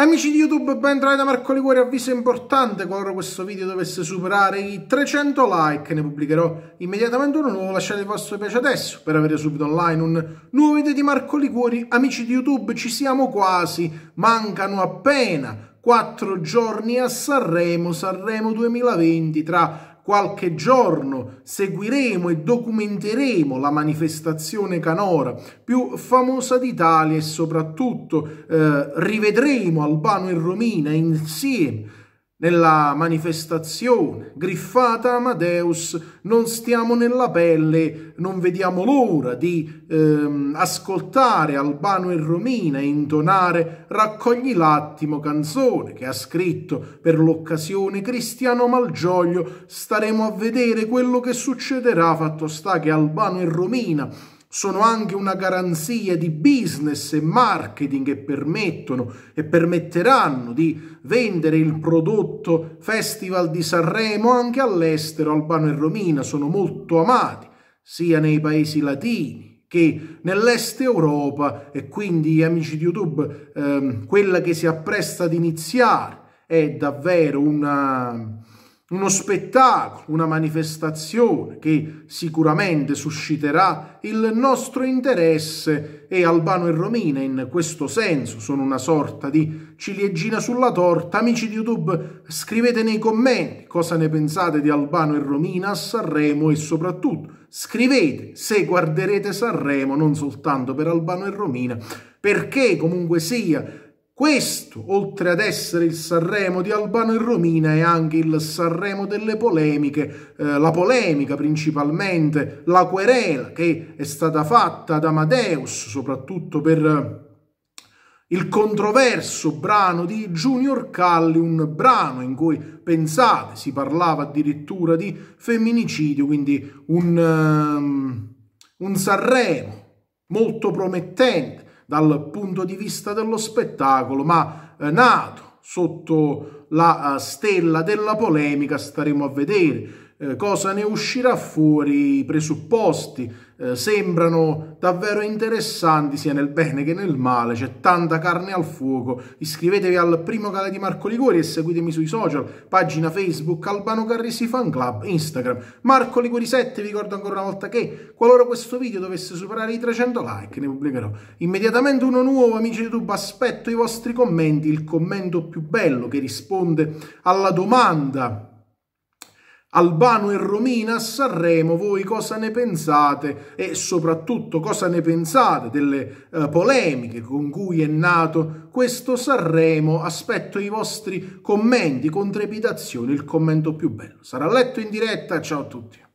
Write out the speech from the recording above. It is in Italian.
Amici di YouTube, ben bentornati da Marco Liguori, avviso importante, qualora questo video dovesse superare i 300 like, ne pubblicherò immediatamente uno nuovo, lasciate il vostro piace adesso per avere subito online un nuovo video di Marco Liguori. Amici di YouTube, ci siamo quasi, mancano appena 4 giorni a Sanremo, Sanremo 2020, tra qualche giorno seguiremo e documenteremo la manifestazione canora più famosa d'Italia e soprattutto eh, rivedremo Albano e Romina insieme nella manifestazione griffata Amadeus non stiamo nella pelle, non vediamo l'ora di ehm, ascoltare Albano e Romina e intonare Raccogli l'attimo canzone che ha scritto per l'occasione Cristiano Malgioglio. Staremo a vedere quello che succederà, fatto sta che Albano e Romina sono anche una garanzia di business e marketing che permettono e permetteranno di vendere il prodotto Festival di Sanremo anche all'estero, Albano e Romina sono molto amati sia nei paesi latini che nell'est Europa e quindi amici di YouTube ehm, quella che si appresta ad iniziare è davvero una, uno spettacolo, una manifestazione che sicuramente susciterà il nostro interesse e Albano e Romina in questo senso sono una sorta di ciliegina sulla torta. Amici di YouTube, scrivete nei commenti cosa ne pensate di Albano e Romina a Sanremo e soprattutto scrivete se guarderete Sanremo non soltanto per Albano e Romina, perché comunque sia questo, oltre ad essere il Sanremo di Albano e Romina, è anche il Sanremo delle polemiche, eh, la polemica principalmente, la querela che è stata fatta ad Amadeus, soprattutto per eh, il controverso brano di Junior Calli, un brano in cui, pensate, si parlava addirittura di femminicidio, quindi un, um, un Sanremo molto promettente dal punto di vista dello spettacolo, ma eh, nato sotto la uh, stella della polemica, staremo a vedere eh, cosa ne uscirà fuori, i presupposti eh, sembrano davvero interessanti sia nel bene che nel male, c'è tanta carne al fuoco. Iscrivetevi al primo canale di Marco Ligori e seguitemi sui social, pagina Facebook Albano Carrisi Fan Club, Instagram Marco Ligori 7, vi ricordo ancora una volta che qualora questo video dovesse superare i 300 like ne pubblicherò immediatamente uno nuovo, amici di YouTube, aspetto i vostri commenti, il commento più bello che risponde alla domanda Albano e Romina a Sanremo, voi cosa ne pensate e soprattutto cosa ne pensate delle eh, polemiche con cui è nato questo Sanremo? Aspetto i vostri commenti con trepidazione, il commento più bello. Sarà letto in diretta, ciao a tutti.